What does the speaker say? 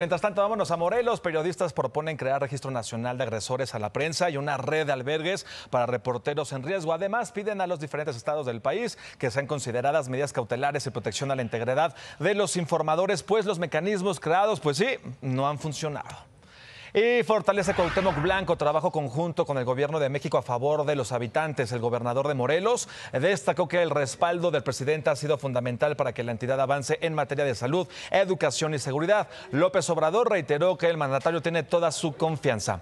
Mientras tanto, vámonos a Morelos. Periodistas proponen crear registro nacional de agresores a la prensa y una red de albergues para reporteros en riesgo. Además, piden a los diferentes estados del país que sean consideradas medidas cautelares y protección a la integridad de los informadores, pues los mecanismos creados, pues sí, no han funcionado. Y fortalece Cuauhtémoc Blanco, trabajo conjunto con el gobierno de México a favor de los habitantes. El gobernador de Morelos destacó que el respaldo del presidente ha sido fundamental para que la entidad avance en materia de salud, educación y seguridad. López Obrador reiteró que el mandatario tiene toda su confianza.